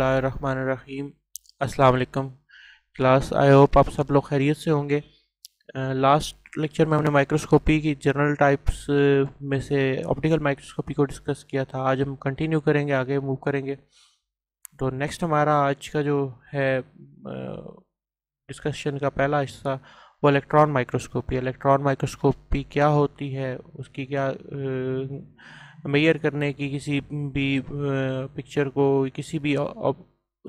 बसमीम अस्सलाम class I hope आप सब लोग खैरियत से होंगे लास्ट लेक्चर में हमने माइक्रोस्कोपी की जनरल टाइप्स में से ऑप्टिकल माइक्रोस्कोपी को डिस्कस किया था आज हम कंटिन्यू करेंगे आगे मूव करेंगे तो नेक्स्ट हमारा आज का जो है डिस्कशन का पहला हिस्सा वो इलेक्ट्रॉन माइक्रोस्कोपी इलेक्ट्रॉन माइक्रोस्कोपी क्या होती है उसकी क्या आ, मैयर करने की किसी भी पिक्चर को किसी भी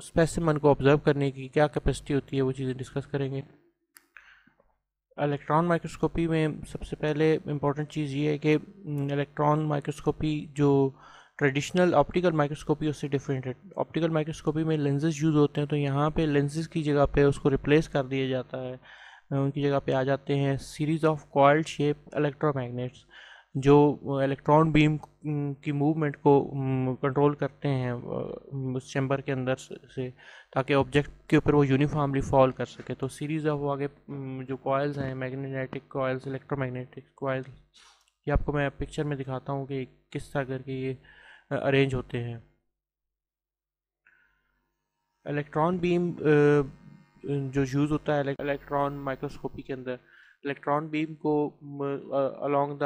स्पेसिमन को ऑब्ज़र्व करने की क्या कैपेसिटी होती है वो चीज़ें डिस्कस करेंगे इलेक्ट्रॉन माइक्रोस्कोपी में सबसे पहले इम्पॉर्टेंट चीज़ ये है कि इलेक्ट्रॉन हम्म, माइक्रोस्कोपी जो ट्रेडिशनल ऑप्टिकल माइक्रोस्कोपी उससे डिफरेंट है ऑप्टिकल माइक्रोस्कोपी में लेंसेज यूज़ होते हैं तो यहाँ पे लेंसेज की जगह पे उसको रिप्लेस कर दिया जाता है उनकी जगह पे आ जाते हैं series of coiled shape electromagnets जो इलेक्ट्रॉन बीम की मूवमेंट को कंट्रोल करते हैं उस चैम्बर के अंदर से ताकि ऑब्जेक्ट के ऊपर वो यूनिफॉर्मली फॉल कर सके तो सीरीज ऑफ वो आगे जो कॉयल्स हैं मैग्नेटिक कॉयल्स इलेक्ट्रोमैग्नेटिक कॉयल्स ये आपको मैं पिक्चर में दिखाता हूँ कि किस तरह करके ये अरेंज होते हैं इलेक्ट्रॉन बीम जो यूज़ होता है इलेक्ट्रॉन माइक्रोस्कोपी के अंदर इलेक्ट्रॉन बीम को along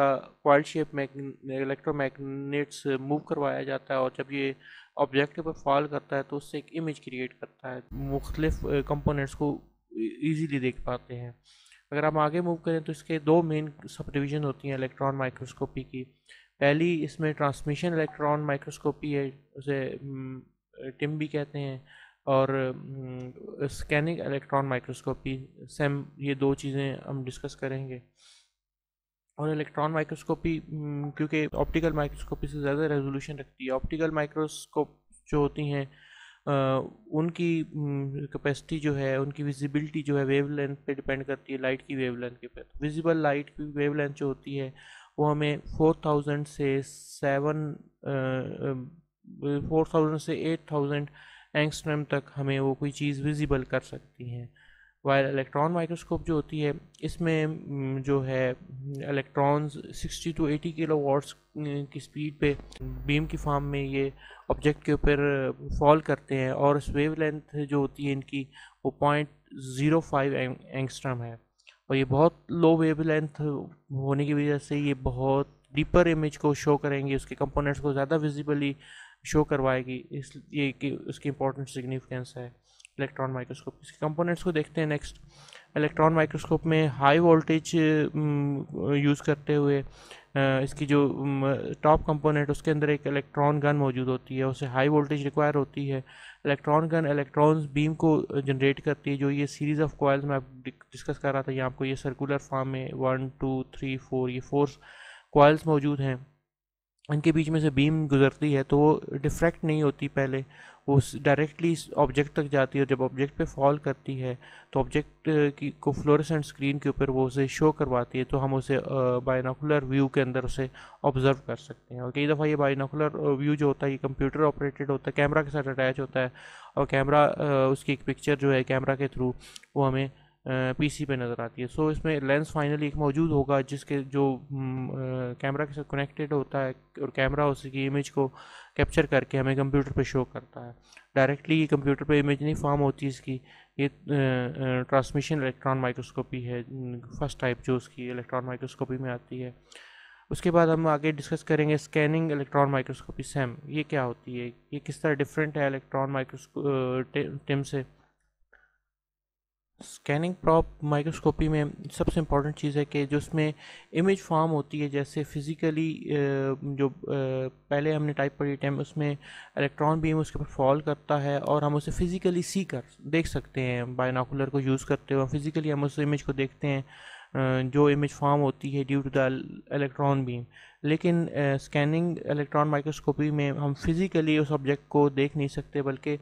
shape coil electro electromagnets move करवाया जाता है और जब ये ऑब्जेक्ट पर फॉल करता है तो उससे एक इमेज क्रिएट करता है मुख्तलिफ कंपोनेंट्स को ईजीली देख पाते हैं अगर हम आगे मूव करें तो इसके दो मेन सब डिविजन होती हैं इलेक्ट्रॉन माइक्रोस्कोपी की पहली इसमें ट्रांसमिशन इलेक्ट्रॉन माइक्रोस्कोपी है उसे टिम भी कहते हैं और स्कैनिंग इलेक्ट्रॉन माइक्रोस्कोपी सेम ये दो चीज़ें हम डिस्कस करेंगे और इलेक्ट्रॉन हम्म, माइक्रोस्कोपी क्योंकि ऑप्टिकल माइक्रोस्कोपी से ज़्यादा रेजोल्यूशन रखती है ऑप्टिकल माइक्रोस्कोप जो होती हैं उनकी कैपेसिटी हम्म, जो है उनकी विजिबिलिटी जो है वेव लेंथ पर डिपेंड करती है लाइट की वेव लेंथ के पर विजिबल लाइट की वेव लेंथ जो होती है वो हमें फोर थाउजेंड से सेवन फोर थाउजेंड से एट थाउजेंड एंगस्ट्रम तक हमें वो कोई चीज़ विजिबल कर सकती हैं वायर इलेक्ट्रॉन माइक्रोस्कोप जो होती है इसमें हम्म, जो है इलेक्ट्रॉन्स 60 टू 80 किलो वाट्स की स्पीड पे बीम की फॉर्म में ये ऑब्जेक्ट के ऊपर फॉल करते हैं और वेव लेंथ जो होती है इनकी वो पॉइंट ज़ीरो फाइव एंगस्ट्रम है और ये बहुत लो वेव लेंथ होने की वजह से ये बहुत डीपर इमेज को शो करेंगे उसके कंपोनेंट्स को ज़्यादा विजिबली शो करवाएगी इस ये कि उसकी इंपॉर्टेंट सिग्निफिकेंस है इलेक्ट्रॉन माइक्रोस्कोप इसके कंपोनेंट्स को देखते हैं नेक्स्ट इलेक्ट्रॉन माइक्रोस्कोप में हाई वोल्टेज यूज़ करते हुए इसकी जो टॉप कंपोनेंट उसके अंदर एक इलेक्ट्रॉन गन मौजूद होती है उसे हाई वोल्टेज रिक्वायर होती है इलेक्ट्रॉन गन इलेक्ट्रॉन्स बीम को जनरेट करती है जो ये सीरीज़ ऑफ कॉयल्स में आप डिस्कस कर रहा था यहाँ आपको ये सर्कुलर फॉर्म में वन टू थ्री फोर ये फोर कॉयल्स मौजूद हैं इनके बीच में से बीम गुजरती है तो वो डिफ्रैक्ट नहीं होती पहले वो डायरेक्टली ऑब्जेक्ट तक जाती है और जब ऑब्जेक्ट पे फॉल करती है तो ऑब्जेक्ट की को फ्लोरेसेंट स्क्रीन के ऊपर वो उसे शो करवाती है तो हम उसे बायनाकुलर व्यू के अंदर उसे ऑब्जर्व कर सकते हैं और कई दफ़ा ये बायनाकुलर व्यू जो होता है ये कंप्यूटर ऑपरेटेड होता है कैमरा के साथ अटैच होता है और कैमरा उसकी एक पिक्चर जो है कैमरा के थ्रू वो हमें पीसी पे नज़र आती है सो so, इसमें लेंस फाइनली एक मौजूद होगा जिसके जो कैमरा के साथ कनेक्टेड होता है और कैमरा उसकी इमेज को कैप्चर करके हमें कंप्यूटर पे शो करता है डायरेक्टली ये कंप्यूटर पे इमेज नहीं फॉर्म होती इसकी ये ट्रांसमिशन इलेक्ट्रॉन माइक्रोस्कोपी है फर्स्ट टाइप जो उसकी इलेक्ट्रॉन माइक्रोस्कोपी में आती है उसके बाद हम आगे डिस्कस करेंगे स्कैनिंग इलेक्ट्रॉन माइक्रोस्कोपी सेम ये क्या होती है ये किस तरह डिफरेंट है इलेक्ट्रॉन माइक्रोस्को टिम से स्कैनिंग प्रॉप माइक्रोस्कोपी में सबसे इम्पॉर्टेंट चीज़ है कि जो उसमें इमेज फॉर्म होती है जैसे फिज़िकली जो पहले हमने टाइप पढ़ी टाइम उसमें इलेक्ट्रॉन बीम उसके ऊपर फॉल करता है और हम उसे फिज़िकली सी कर देख सकते हैं बायनाकुलर को यूज़ करते हुए फिज़िकली हम उस इमेज को देखते हैं जो इमेज फॉर्म होती है due to the electron beam लेकिन स्कैनिंग इलेक्ट्रॉन माइक्रोस्कोपी में हम फिज़िकली उस ऑब्जेक्ट को देख नहीं सकते बल्कि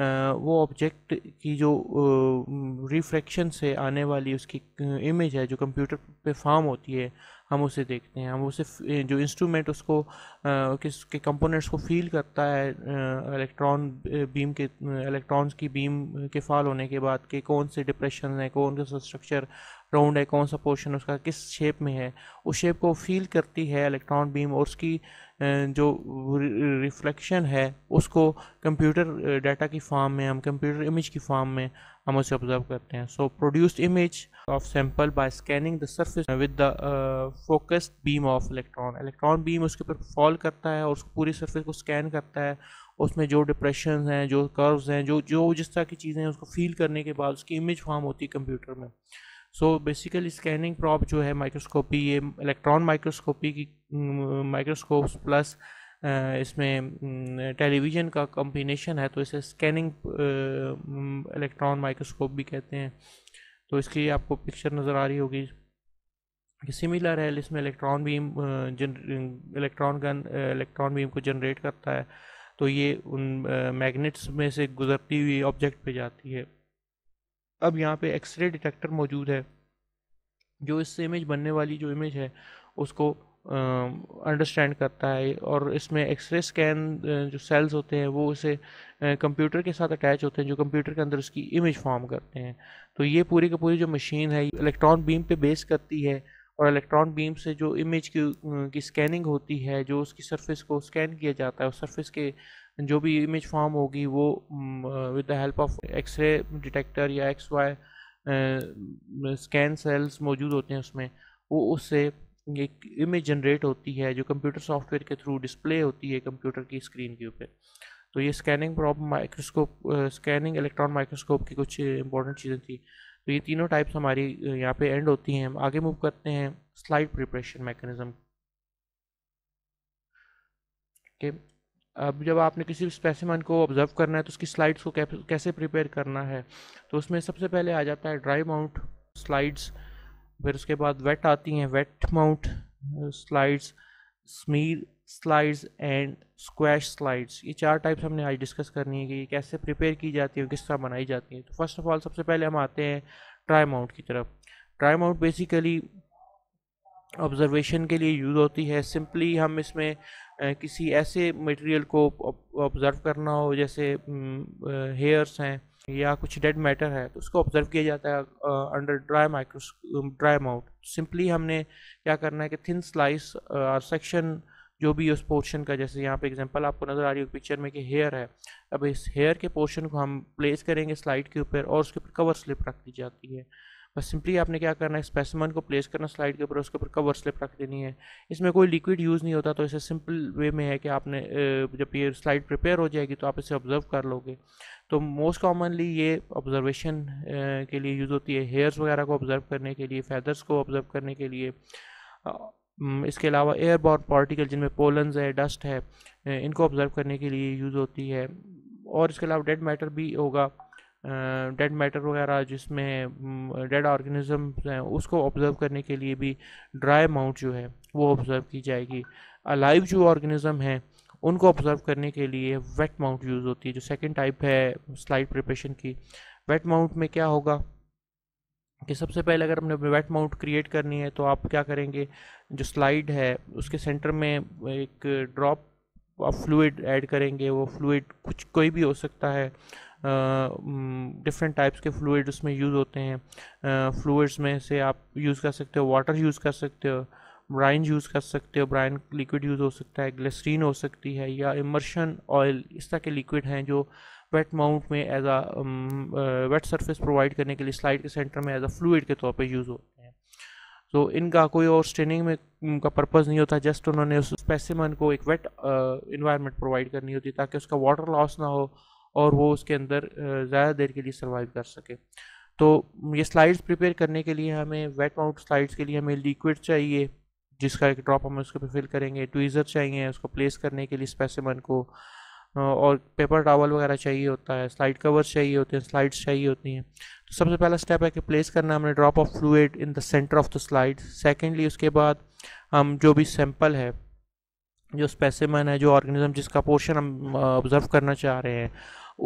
वो ऑब्जेक्ट की जो रिफ्रैक्शन से आने वाली उसकी इमेज है जो कंप्यूटर पे फॉर्म होती है हम उसे देखते हैं हम उसे जो इंस्ट्रूमेंट उसको किसके कंपोनेंट्स को फील करता है इलेक्ट्रॉन बीम के इलेक्ट्रॉन्स की बीम के फॉल होने के बाद के कौन से डिप्रेशन है कौन सा स्ट्रक्चर राउंड है कौन सा पोर्शन उसका किस शेप में है उस शेप को फील करती है इलेक्ट्रॉन बीम और उसकी जो रिफ्लेक्शन है उसको कंप्यूटर डाटा की फॉर्म में हम कंप्यूटर इमेज की फॉर्म में हम उसे ऑब्जर्व करते हैं so produced image of sample by scanning the surface with the focused beam of electron electron beam उसके ऊपर फॉल करता है और उसको पूरी सर्फेस को स्कैन करता है उसमें जो डिप्रेशन हैं जो कर्व्स हैं जो जो जिस तरह की चीज़ें हैं उसको फील करने के बाद उसकी इमेज फॉर्म होती है कंप्यूटर में सो बेसिकल स्कैनिंग प्रॉप जो है माइक्रोस्कोपी ये इलेक्ट्रॉन माइक्रोस्कोपी की माइक्रोस्कोप्स mm, प्लस uh, इसमें टेलीविज़न mm, का कॉम्बिनेशन है तो इसे स्कैनिंग इलेक्ट्रॉन माइक्रोस्कोप भी कहते हैं तो इसकी लिए आपको पिक्चर नज़र आ रही होगी सिमिलर है इसमें electron beam electron gun electron beam को जनरेट करता है तो ये उन मैग्नेट्स uh, में से गुजरती हुई ऑब्जेक्ट पे जाती है अब यहाँ पे एक्सरे डिटेक्टर मौजूद है जो इससे इमेज बनने वाली जो इमेज है उसको अंडरस्टैंड करता है और इसमें एक्सरे स्कैन जो सेल्स होते हैं वो इसे कंप्यूटर के साथ अटैच होते हैं जो कंप्यूटर के अंदर उसकी इमेज फॉर्म करते हैं तो ये पूरी की पूरी जो मशीन है इलेक्ट्रॉन बीम पे बेस करती है और इलेक्ट्रॉन बीम से जो इमेज की, की स्कैनिंग होती है जो उसकी सरफेस को स्कैन किया जाता है उस सरफेस के जो भी इमेज फॉर्म होगी वो with the help of X ray detector या एक्स वाई स्कैन सेल्स मौजूद होते हैं उसमें वो उससे एक इमेज जनरेट होती है जो कंप्यूटर सॉफ्टवेयर के थ्रू डिस्प्ले होती है कंप्यूटर की स्क्रीन के ऊपर तो ये scanning problem microscope scanning electron microscope की कुछ इंपॉर्टेंट चीज़ें थी तो ये तीनों टाइप्स हमारी uh, यहाँ पे एंड होती हैं हम आगे मूव करते हैं स्लाइड प्रिपरेशन मैकेनिज्म के अब जब आपने किसी भी स्पेसिमन को ऑब्जर्व करना है तो उसकी स्लाइड्स को कैसे प्रिपेयर करना है तो उसमें सबसे पहले आ जाता है ड्राई माउंट स्लाइड्स फिर उसके बाद वेट आती हैं wet mount slides smear slides and squash slides ये चार टाइप्स हमने आज डिस्कस करनी है कि कैसे प्रिपेयर की जाती है किस तरह बनाई जाती है तो फर्स्ट ऑफ ऑल सबसे पहले हम आते हैं ट्राई माउंट की तरफ ट्राई माउंट बेसिकली ऑब्जर्वेशन के लिए यूज़ होती है सिंपली हम इसमें किसी ऐसे मटेरियल को ऑब्ज़र्व करना हो जैसे हेयर्स हैं या कुछ डेड मैटर है तो उसको ऑब्ज़र्व किया जाता है under dry micro dry mount simply हमने क्या करना है कि थिन स्लाइस और सेक्शन जो भी उस पोर्शन का जैसे यहाँ पे एग्जांपल आपको नज़र आ रही है पिक्चर में कि हेयर है अब इस हेयर के पोर्शन को हम प्लेस करेंगे स्लाइड के ऊपर और उसके ऊपर कवर स्लिप रख दी जाती है बस सिंपली आपने क्या करना है स्पेसिमन को प्लेस करना स्लाइड के ऊपर उसके ऊपर कवर स्लिप रख देनी है इसमें कोई लिक्विड यूज़ नहीं होता तो इसे सिंपल वे में है कि आपने जब ये स्लाइड प्रिपेयर हो जाएगी तो आप इसे ऑब्ज़र्व कर लोगे तो मोस्ट कॉमनली ये ऑब्जर्वेशन के लिए यूज़ होती है हेयर्स वगैरह को ऑब्ज़र्व करने के लिए फैदर्स को ऑब्ज़र्व करने के लिए इसके अलावा एयर एयरबॉर्न पार्टिकल जिनमें पोलन्स है डस्ट है इनको ऑब्ज़र्व करने के लिए यूज़ होती है और इसके अलावा डेड मैटर भी होगा डेड मैटर वगैरह जिसमें डेड ऑर्गेनिज्म हैं उसको ऑब्ज़र्व करने के लिए भी ड्राई माउंट जो है वो ऑब्ज़र्व की जाएगी अलाइव जो ऑर्गेनिज़म हैं उनको ऑब्ज़र्व करने के लिए वेट माउंट यूज़ होती है जो सेकेंड टाइप है स्लाइड प्रिपरेशन की वेट माउंट में क्या होगा कि सबसे पहले अगर हमने वेट माउंट क्रिएट करनी है तो आप क्या करेंगे जो स्लाइड है उसके सेंटर में एक ड्रॉप आप फ्लूड ऐड करेंगे वो फ्लूड कुछ कोई भी हो सकता है डिफरेंट टाइप्स के फ्लूड उसमें यूज़ होते हैं फ्लूड्स में से आप यूज़ कर सकते हो वाटर यूज़ कर सकते हो ब्राइन यूज़ कर सकते हो ब्राइन लिक्विड यूज़ हो सकता है ग्लिसरीन हो सकती है या इमर्शन ऑयल इस तरह के लिक्विड हैं जो वेट माउंट में as a wet surface provide करने के लिए स्लाइड के सेंटर में एज आ फ्लूड के तौर पर यूज़ होते हैं तो इनका कोई और स्ट्रेनिंग में का पर्पज़ नहीं होता जस्ट उन्होंने उस स्पेसिमन को एक वेट इन्वायरमेंट प्रोवाइड करनी होती है ताकि उसका वाटर लॉस ना हो और वो उसके अंदर ज़्यादा देर के लिए सर्वाइव कर सके तो ये स्लाइड्स प्रिपेयर करने के लिए हमें वेट माउट स्लाइड्स के लिए हमें लिक्विड चाहिए जिसका एक ड्रॉप हम उसके पे फिल करेंगे ट्वीज़र चाहिए उसको प्लेस करने के लिए स्पेसिमन को और पेपर टावल वगैरह चाहिए होता है स्लाइड कवर्स चाहिए होते हैं स्लाइड्स चाहिए होती हैं तो सबसे पहला स्टेप है कि प्लेस करना हमने drop of fluid in the centre of the slide secondly उसके बाद हम जो भी सैम्पल है जो स्पेसिमन है जो ऑर्गेनिज्म जिसका पोर्शन हम ऑब्ज़र्व करना चाह रहे हैं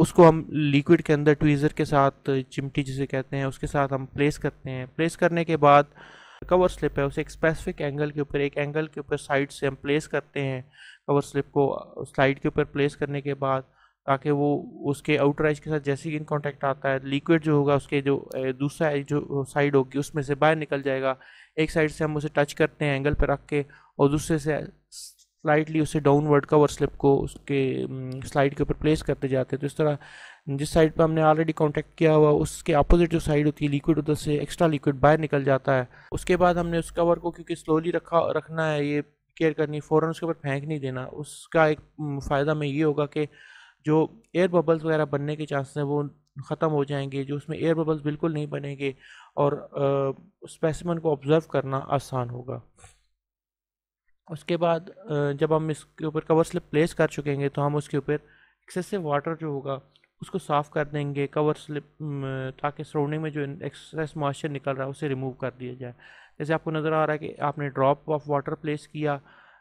उसको हम लिक्विड के अंदर ट्वीज़र के साथ चिमटी जिसे कहते हैं उसके साथ हम प्लेस करते हैं प्लेस करने के बाद कवर स्लिप है उसे एक स्पेसिफिक एंगल के ऊपर एक एंगल के ऊपर साइड से हम प्लेस करते हैं कवर स्लिप को स्लाइड के ऊपर प्लेस करने के बाद ताकि वो उसके आउटर एज के साथ जैसे ही इन कॉन्टैक्ट आता है लिक्विड जो होगा उसके जो दूसरा एज जो साइड होगी उसमें से बाहर निकल जाएगा एक साइड से हम उसे टच करते हैं एंगल पर रख के और दूसरे से स्लाइडली उसे डाउनवर्ड कवर स्लिप को उसके स्लाइड के ऊपर प्लेस करते जाते हैं तो इस तरह जिस साइड पर हमने ऑलरेडी कॉन्टैक्ट किया हुआ उसके अपोजिट जो साइड होती है लिक्विड उधर से एक्स्ट्रा लिक्विड बाहर निकल जाता है उसके बाद हमने उस कवर को क्योंकि स्लोली रखा रखना है ये केयर करनी फ़ौरन उसके ऊपर फेंक नहीं देना उसका एक फ़ायदा में ये होगा कि जो एयर बबल्स वगैरह बनने के चांसेस हैं वो ख़त्म हो जाएंगे जो उसमें एयर बबल्स बिल्कुल नहीं बनेंगे और स्पेसिमन को ऑब्ज़र्व करना आसान होगा उसके बाद जब हम इसके ऊपर कवर स्लिप प्लेस कर चुकेंगे तो हम उसके ऊपर एक्सेसिव वाटर जो होगा उसको साफ़ कर देंगे कवर स्लिप ताकि सराउंडिंग में जो एक्सेस मॉइस्चर निकल रहा है उसे रिमूव कर दिया जाए जैसे आपको नज़र आ रहा है कि आपने ड्रॉप ऑफ वाटर प्लेस किया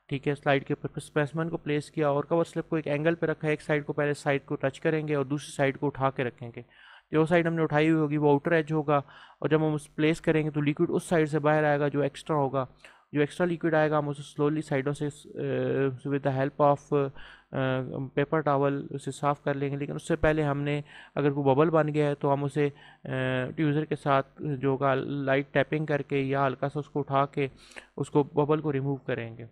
ठीक है स्लाइड के ऊपर स्पेसमैन को प्लेस किया और कवर स्लिप को एक एंगल पर रखा है एक साइड को पहले साइड को टच करेंगे और दूसरी साइड को उठा के रखेंगे जो तो साइड हमने उठाई हुई होगी वो आउटर एज होगा और जब हम उस प्लेस करेंगे तो लिक्विड उस साइड से बाहर आएगा जो एक्स्ट्रा होगा जो एक्स्ट्रा लिक्विड आएगा हम उसे स्लोली साइडों से with the help of paper towel उसे साफ़ कर लेंगे लेकिन उससे पहले हमने अगर वो बबल बन गया है तो हम उसे ट्यूज़र के साथ जो होगा लाइट टैपिंग करके या हल्का सा उसको उठा के उसको बबल को रिमूव करेंगे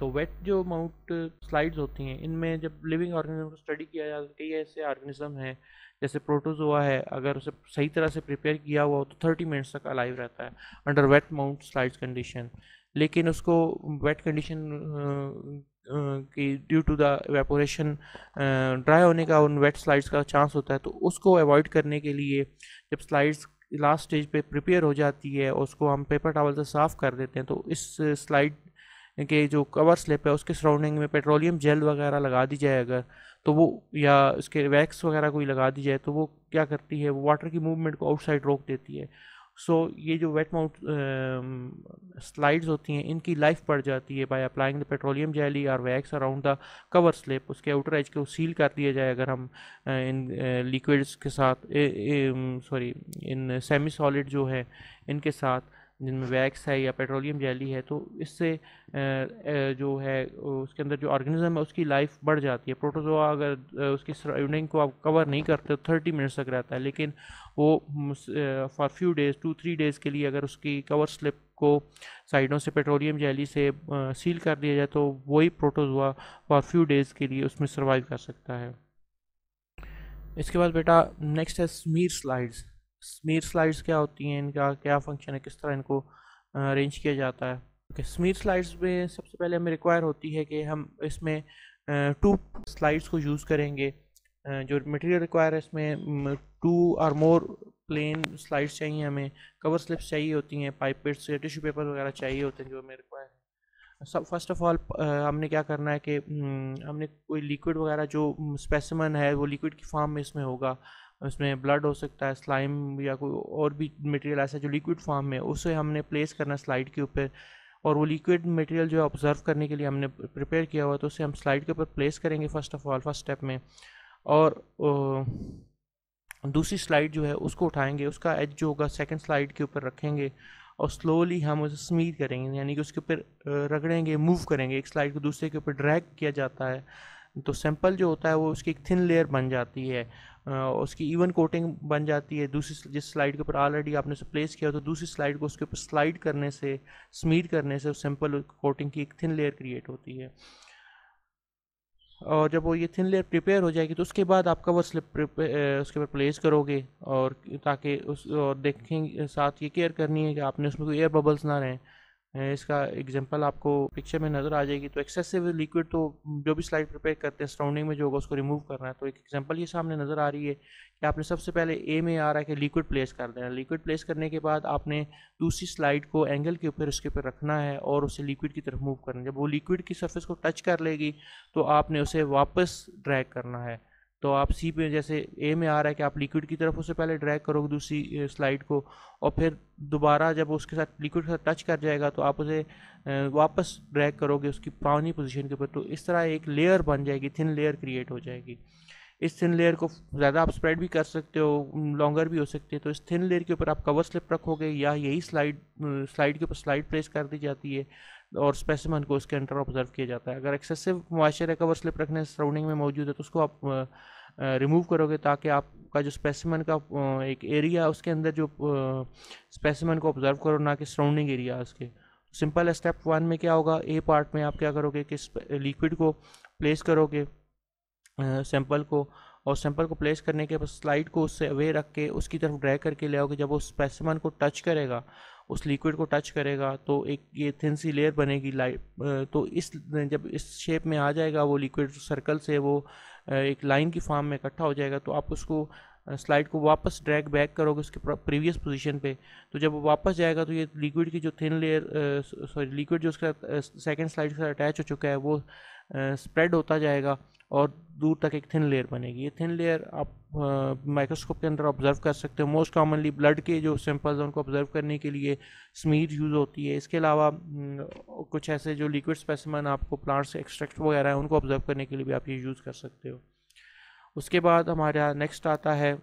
तो वेट जो माउंट स्लाइड्स होती हैं इनमें जब लिविंग ऑर्गेनिज्म को स्टडी किया जाता है कई ऐसे ऑर्गेनिज्म हैं जैसे प्रोटोजोआ है अगर उसे सही तरह से प्रिपेयर किया हुआ हो तो थर्टी मिनट्स तक अलाइव रहता है under wet mount slides condition लेकिन उसको वेट कंडीशन की due to the vaporation dry होने का उन वेट स्लाइड्स का चांस होता है तो उसको अवॉइड करने के लिए जब स्लाइड्स लास्ट स्टेज पे प्रिपेयर हो जाती है उसको हम पेपर टावल से साफ़ कर देते हैं तो इस स्लाइड के जो कवर स्लिप है उसके सराउंडिंग में पेट्रोलियम जेल वगैरह लगा दी जाए अगर तो वो या उसके वैक्स वगैरह कोई लगा दी जाए तो वो क्या करती है वो वाटर की मूवमेंट को आउटसाइड रोक देती है सो so, ये जो वेट माउंट स्लाइड्स होती हैं इनकी लाइफ बढ़ जाती है by applying the petroleum jelly और wax around the cover slip उसके आउटर एज को सील कर दिया जाए अगर हम uh, इन लिक्विड्स uh, के साथ sorry um, in semi solid जो है इनके साथ जिनमें वैक्स है या पेट्रोलियम जैली है तो इससे जो है उसके अंदर जो ऑर्गेनिज्म है उसकी लाइफ बढ़ जाती है प्रोटोजोआ अगर उसकी सराउंडिंग को आप कवर नहीं करते तो थर्टी मिनट्स तक रहता है लेकिन वो for few days two three days के लिए अगर उसकी कवर स्लिप को साइडों से पेट्रोलियम जैली से सील कर दिया जाए तो वही प्रोटोजोआ फॉर फ्यू डेज़ के लिए उसमें सर्वाइव कर सकता है इसके बाद बेटा नेक्स्ट है स्मीर स्लाइड्स स्मीर स्लाइड्स क्या होती हैं इनका क्या फंक्शन है किस तरह इनको अरेंज किया जाता है ओके स्मीर स्लाइड्स में सबसे पहले हमें रिक्वायर होती है कि हम इसमें टू स्लाइड्स को यूज़ करेंगे जो मटेरियल रिक्वायर है इसमें टू और मोर प्लेन स्लाइड्स चाहिए हमें कवर स्लिप्स चाहिए होती हैं पाइप पेट्स टिश्यू पेपर वगैरह चाहिए होते हैं जो हमें रिक्वायर है सब फर्स्ट ऑफ़ ऑल हमने क्या करना है कि हम्म, हमने कोई लिक्विड वगैरह जो स्पेसिमन हम्म, है वो लिक्विड की फॉर्म में इसमें होगा उसमें ब्लड हो सकता है स्लाइम या कोई और भी मटेरियल ऐसा जो लिक्विड फॉर्म में उसे हमने प्लेस करना स्लाइड के ऊपर और वो लिक्विड मटेरियल जो है ऑब्जर्व करने के लिए हमने प्रिपेयर किया हुआ तो उसे हम स्लाइड के ऊपर प्लेस करेंगे first of all first step में और दूसरी स्लाइड जो है उसको उठाएंगे उसका एज जो होगा सेकंड स्लाइड के ऊपर रखेंगे और स्लोली हम उसे स्मीथ करेंगे यानी कि उसके ऊपर रगड़ेंगे मूव करेंगे एक स्लाइड को दूसरे के ऊपर ड्रैग किया जाता है तो सैंपल जो होता है वो उसकी एक थिन लेयर बन जाती है उसकी इवन कोटिंग बन जाती है दूसरी जिस स्लाइड के ऊपर ऑलरेडी आपने उसे प्लेस किया तो दूसरी स्लाइड को उसके ऊपर स्लाइड करने से स्मीर करने से उस सैंपल कोटिंग की एक थिन लेयर क्रिएट होती है और जब वो ये थिन लेयर प्रिपेयर हो जाएगी तो उसके बाद आप कवर स्लिप उसके ऊपर प्लेस करोगे और ताकि उस और देखेंगे साथ ये केयर करनी है कि आपने उसमें कोई एयर बबल्स ना रहें इसका एग्जांपल आपको पिक्चर में नज़र आ जाएगी तो एक्सेसिव लिक्विड तो जो भी स्लाइड प्रिपेयर करते हैं सराउंडिंग में जो होगा उसको रिमूव करना है तो एक एग्जांपल ये सामने नज़र आ रही है कि आपने सबसे पहले ए में आ रहा है कि लिक्विड प्लेस कर देना लिक्विड प्लेस करने के बाद आपने दूसरी स्लाइड को एंगल के ऊपर उसके ऊपर रखना है और उसे लिक्विड की तरफ मूव करना है जब वो लिक्विड की सर्फेस को टच कर लेगी तो आपने उसे वापस ड्रैग करना है तो आप सी पे जैसे ए में आ रहा है कि आप लिक्विड की तरफ उससे पहले ड्रैग करोगे दूसरी स्लाइड को और फिर दोबारा जब उसके साथ लिक्विड के साथ टच कर जाएगा तो आप उसे वापस ड्रैग करोगे उसकी पुरानी पोजीशन के ऊपर तो इस तरह एक लेयर बन जाएगी थिन लेयर क्रिएट हो जाएगी इस थिन लेयर को ज़्यादा आप स्प्रेड भी कर सकते हो लॉन्गर भी हो सकते हैं तो इस थिन लेयर के ऊपर आप कवर स्लिप रखोगे या यही स्लाइड स्लाइड के ऊपर स्लाइड प्लेस कर दी जाती है और स्पेसिमन को उसके अंडर ऑब्जर्व किया जाता है अगर एक्सेसिव मॉइस्चर है कवर स्लिप रखने सराउंडिंग में मौजूद है तो उसको आप रिमूव करोगे ताकि आपका जो स्पेसिमन का एक एरिया उसके अंदर जो स्पेसिमन को ऑब्जर्व करो ना कि सराउंडिंग एरिया उसके सिंपल स्टेप वन में क्या होगा ए पार्ट में आप क्या करोगे कि लिक्विड को प्लेस करोगे सैंपल को और सैंपल को प्लेस करने के बाद स्लाइड को उससे अवे रख के उसकी तरफ ड्रैग करके ले आओगे जब वो स्पेसिमन को टच करेगा उस लिक्विड को टच करेगा तो एक ये थिन सी लेयर बनेगी लाइट तो इस जब इस शेप में आ जाएगा वो लिक्विड सर्कल से वो एक लाइन की फॉर्म में इकट्ठा हो जाएगा तो आप उसको स्लाइड को वापस ड्रैग बैक करोगे उसके प्रीवियस पोजीशन पे तो जब वो वापस जाएगा तो ये लिक्विड की जो थिन लेयर सॉरी लिक्विड जो उसका सेकंड स्लाइड के अटैच हो चुका है वो स्प्रेड होता जाएगा और दूर तक एक थिन लेयर बनेगी ये थिन लेयर आप माइक्रोस्कोप के अंदर ऑब्जर्व कर सकते हो मोस्ट कॉमनली ब्लड के जो सैंपल्स हैं उनको ऑब्जर्व करने के लिए स्मीर यूज़ होती है इसके अलावा कुछ ऐसे जो लिक्विड स्पेसिमन आपको प्लांट्स एक्सट्रैक्ट वगैरह हैं उनको ऑब्जर्व करने के लिए भी आप ये यूज़ कर सकते हो उसके बाद हमारा नेक्स्ट आता है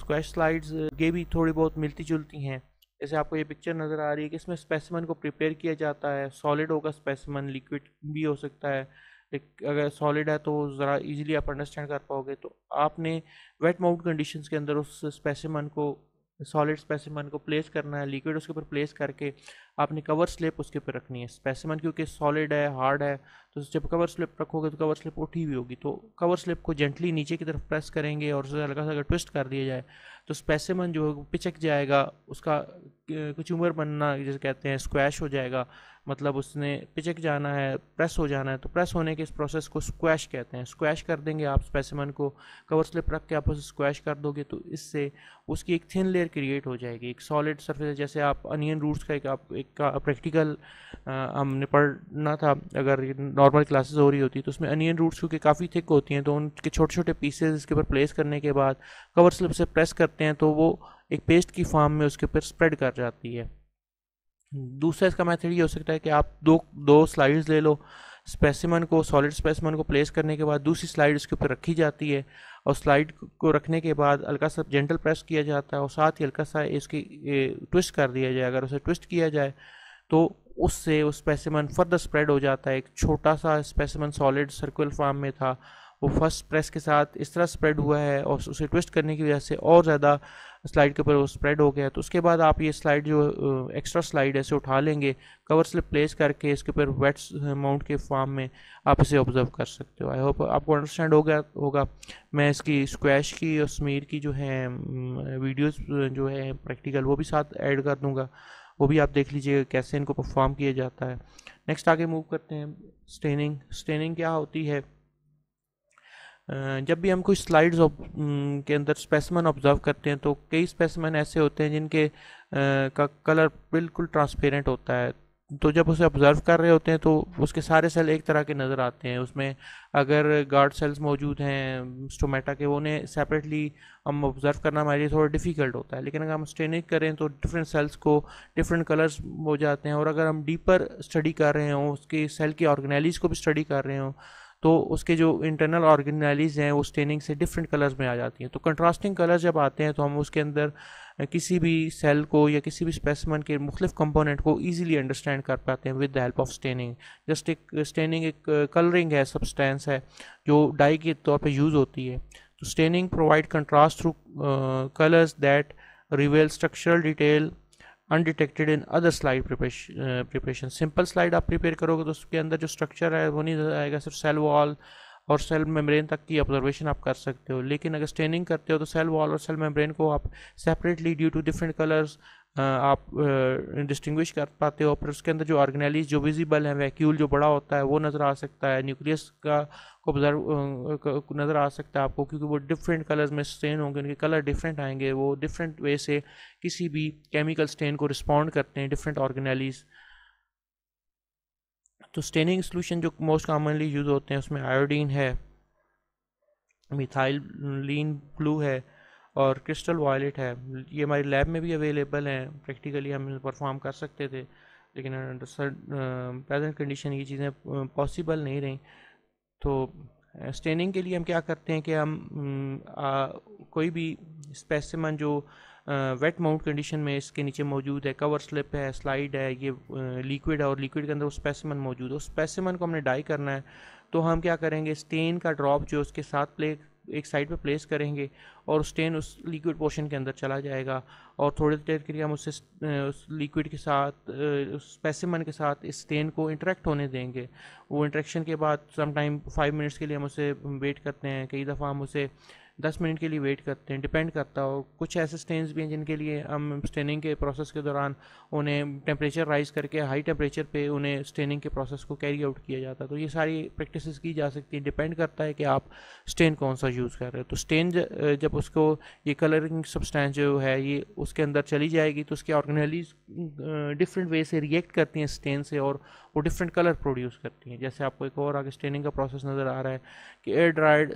स्क्वैश स्लाइड्स ये भी थोड़ी बहुत मिलती जुलती हैं जैसे आपको ये पिक्चर नज़र आ रही है कि इसमें स्पेसिमन को प्रिपेयर किया जाता है सॉलिड होगा स्पेसिमन लिक्विड भी हो सकता है अगर सॉलिड है तो ज़रा इजीली आप अंडरस्टैंड कर पाओगे तो आपने वेट माउंट कंडीशंस के अंदर उस स्पेसिमन को सॉलिड स्पेसिमन को प्लेस करना है लिक्विड उसके ऊपर प्लेस करके आपने कवर स्लिप उसके ऊपर रखनी है स्पेसिमन क्योंकि सॉलिड है हार्ड है तो जब कवर स्लिप रखोगे तो कवर स्लिप उठी हुई होगी तो कवर स्लिप को जेंटली नीचे की तरफ प्रेस करेंगे और उसे हल्का सा अगर ट्विस्ट कर दिया जाए तो स्पेसिमन जो है पिचक जाएगा उसका कुछ उम्र बनना जैसे कहते हैं स्क्वैश हो जाएगा मतलब उसने पिचक जाना है प्रेस हो जाना है तो प्रेस होने के इस प्रोसेस को स्क्वैश कहते हैं स्क्वैश कर देंगे आप स्पेसिमन को कवर स्लिप रख के आप उसे स्क्वैश कर दोगे तो इससे उसकी एक थिन लेयर क्रिएट हो जाएगी एक सॉलिड सरफेस जैसे आप अनियन रूट्स का एक आप एक का प्रैक्टिकल हमने पढ़ना था अगर नॉर्मल क्लासेस हो रही होती तो उसमें अनियन रूट्स क्योंकि काफ़ी थिक होती हैं तो उनके छोटे छोटे पीसेज इसके ऊपर प्लेस करने के बाद कवर स्लिप से प्रेस करते हैं तो वो एक पेस्ट की फॉर्म में उसके ऊपर स्प्रेड कर जाती है दूसरा इसका मेथड ये हो सकता है कि आप दो दो स्लाइड्स ले लो स्पेसिमन को सॉलिड स्पेसिमन को प्लेस करने के बाद दूसरी स्लाइड उसके ऊपर रखी जाती है और स्लाइड को रखने के बाद हल्का सा जेंटल प्रेस किया जाता है और साथ ही हल्का सा इसकी ट्विस्ट कर दिया जाए अगर उसे ट्विस्ट किया जाए तो उससे उस स्पेसिमन फर्दर स्प्रेड हो जाता है एक छोटा सा स्पेसिमन सॉलिड सर्कुलर फॉर्म में था वो फर्स्ट प्रेस के साथ इस तरह स्प्रेड हुआ है और उसे ट्विस्ट करने की वजह से और ज़्यादा स्लाइड के ऊपर वो स्प्रेड हो गया तो उसके बाद आप ये स्लाइड जो एक्स्ट्रा स्लाइड ऐसे उठा लेंगे कवर स्लिप प्लेस करके इसके ऊपर वेट्स माउंट के फॉर्म में आप इसे ऑब्जर्व कर सकते हो आई होप आपको अंडरस्टैंड हो गया होगा मैं इसकी स्क्वैश की और स्मीर की जो है वीडियोज जो है प्रैक्टिकल वो भी साथ ऐड कर दूंगा वो भी आप देख लीजिएगा कैसे इनको परफॉर्म किया जाता है नेक्स्ट आगे मूव करते हैं स्टेनिंग स्टेनिंग क्या होती है जब भी हम कुछ स्लाइड्स के अंदर स्पेसमन ऑब्ज़र्व करते हैं तो कई स्पेसमन ऐसे होते हैं जिनके आ, का कलर बिल्कुल ट्रांसपेरेंट होता है तो जब उसे ऑब्ज़र्व कर रहे होते हैं तो उसके सारे सेल एक तरह के नज़र आते हैं उसमें अगर गार्ड सेल्स मौजूद हैं स्टोमेटा के वो उन्हें सेपरेटली हम ऑब्ज़र्व करना हमारे लिए थोड़ा डिफ़िकल्ट होता है लेकिन अगर हम स्टेनिक करें तो डिफरेंट सेल्स को डिफरेंट कलर्स हो जाते हैं और अगर हम डीपर स्टडी कर रहे हों उसके सेल की ऑर्गेनाइज को भी स्टडी कर रहे हों तो उसके जो इंटरनल ऑर्गेनाइलीज हैं वो स्टेनिंग से डिफरेंट कलर्स में आ जाती हैं तो कंट्रास्टिंग कलर्स जब आते हैं तो हम उसके अंदर किसी भी सेल को या किसी भी स्पेसमन के मुख्तफ कंपोनेंट को ईजिली अंडरस्टैंड कर पाते हैं with the help of staining just एक स्टेनिंग एक कलरिंग है सब्सटेंस है जो डाई के तौर पर यूज़ होती है तो staining provide contrast through colours that reveal structural detail undetected in other slide preparation simple slide आप प्रिपेयर करोगे तो उसके अंदर जो स्ट्रक्चर है वो नहीं आएगा सिर्फ सेल वॉल और सेल मेम्ब्रेन तक की ऑब्जर्वेशन आप कर सकते हो लेकिन अगर स्टेनिंग करते हो तो सेल वॉल और सेल मेम्ब्रेन को आप separately due to different colours आप डिस्टिंग्विश कर पाते हो फिर उसके अंदर जो ऑर्गेनाइज जो विजिबल है वैक्यूल जो बड़ा होता है वो नज़र आ सकता है न्यूक्लियस का को ऑब्जर्व नज़र आ सकता है आपको क्योंकि वो डिफरेंट कलर्स में स्टेन होंगे उनके कलर डिफरेंट आएंगे वो डिफरेंट वे से किसी भी केमिकल स्टेन को रिस्पॉन्ड करते हैं डिफरेंट ऑर्गेनाइज तो स्टेनिंग सोल्यूशन जो मोस्ट कॉमनली यूज़ होते हैं उसमें आयोडीन है मिथाइलिन ब्लू है और क्रिस्टल वायलेट है ये हमारी लैब में भी अवेलेबल हैं प्रैक्टिकली हम परफॉर्म कर सकते थे लेकिन प्रेजेंट uh, कंडीशन uh, ये चीज़ें पॉसिबल uh, नहीं रहीं तो स्टेनिंग के लिए हम क्या करते हैं कि हम आ, कोई भी स्पेसिमन जो वेट माउंट कंडीशन में इसके नीचे मौजूद है कवर स्लिप है स्लाइड है ये लिक्विड है और लिक्विड के अंदर वो स्पेसिमन मौजूद है उस स्पेसिमन को हमने डाई करना है तो हम क्या करेंगे स्टेन का ड्रॉप जो उसके साथ प्ले एक साइड पे प्लेस करेंगे और स्टेन उस लिक्विड पोर्शन के अंदर चला जाएगा और थोड़ी देर के लिए हम उससे उस लिक्विड के साथ उस स्पेसिमन के साथ इस स्टेन को इंटरेक्ट होने देंगे वो इंटरेक्शन के बाद टाइम फाइव मिनट्स के लिए हम उसे वेट करते हैं कई दफ़ा हम उसे दस मिनट के लिए वेट करते हैं डिपेंड करता हो कुछ ऐसे स्टेन्स भी हैं जिनके लिए हम स्टेनिंग के प्रोसेस के दौरान उन्हें टेम्परेचर राइज करके हाई टेम्परेचर पे उन्हें स्टेनिंग के प्रोसेस को कैरी आउट किया जाता है तो ये सारी प्रैक्टिस की जा सकती है डिपेंड करता है कि आप स्टेन कौन सा यूज़ कर रहे हो तो स्टेन जब उसको ये कलरिंग सब्सटेंस जो है ये उसके अंदर चली जाएगी तो उसके ऑर्गेनलीज डिफरेंट वे से रिएक्ट करती हैं स्टेन से और वो डिफरेंट कलर प्रोड्यूस करती हैं जैसे आपको एक और आगे स्टेनिंग का प्रोसेस नज़र आ रहा है कि एयर ड्राइड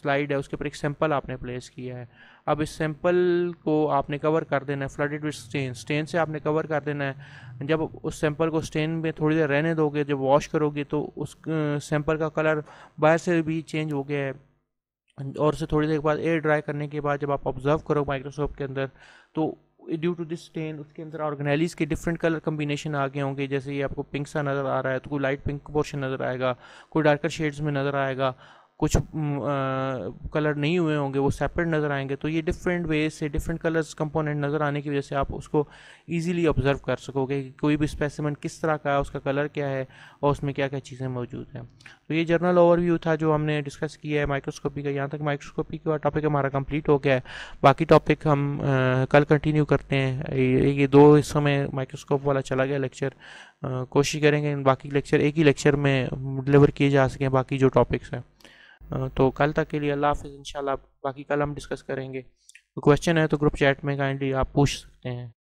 स्लाइड साइड है उसके ऊपर एक सैंपल आपने प्लेस किया है अब इस सैंपल को आपने कवर कर देना है फ्लडेड विद स्टेन स्टेन से आपने कवर कर देना है जब उस सैंपल को स्टेन में थोड़ी देर रहने दोगे जब वॉश करोगे तो उस सैंपल का कलर बाहर से भी चेंज हो गया है और उसे थोड़ी देर बाद एयर ड्राई करने के बाद जब आप ऑब्जर्व करो माइक्रोसॉफ्ट के अंदर तो ड्यू टू दिस स्टेन उसके अंदर ऑर्गेनाइलिस के डिफरेंट कलर कम्बिनेशन आ गए होंगे जैसे ये आपको पिंक सा नज़र आ रहा है तो कोई लाइट पिंक पोर्शन नज़र आएगा कोई डार्कर शेड्स में नज़र आएगा कुछ कलर नहीं हुए होंगे वो सेपरेट नज़र आएंगे तो ये डिफरेंट वे से डिफरेंट कलर्स कंपोनेंट नज़र आने की वजह से आप उसको इजीली ऑब्जर्व कर सकोगे कि कोई भी स्पेसिमन किस तरह का है उसका कलर क्या है और उसमें क्या क्या चीज़ें मौजूद हैं तो ये जर्नल ओवरव्यू था जो हमने डिस्कस किया है माइक्रोस्कोपी का यहाँ तक माइक्रोस्कोपी का टॉपिक हमारा कंप्लीट हो गया है बाकी टॉपिक हम आ, कल कंटिन्यू करते हैं ये, ये दो हिस्सों में माइक्रोस्कोप वाला चला गया लेक्चर कोशिश करेंगे बाकी लेक्चर एक ही लेक्चर में डिलीवर किए जा सकें बाकी जो टॉपिक्स हैं तो कल तक के लिए अल्लाह हाफिज़ इन बाकी कल हम डिस्कस करेंगे तो क्वेश्चन है तो ग्रुप चैट में काइंडली आप पूछ सकते हैं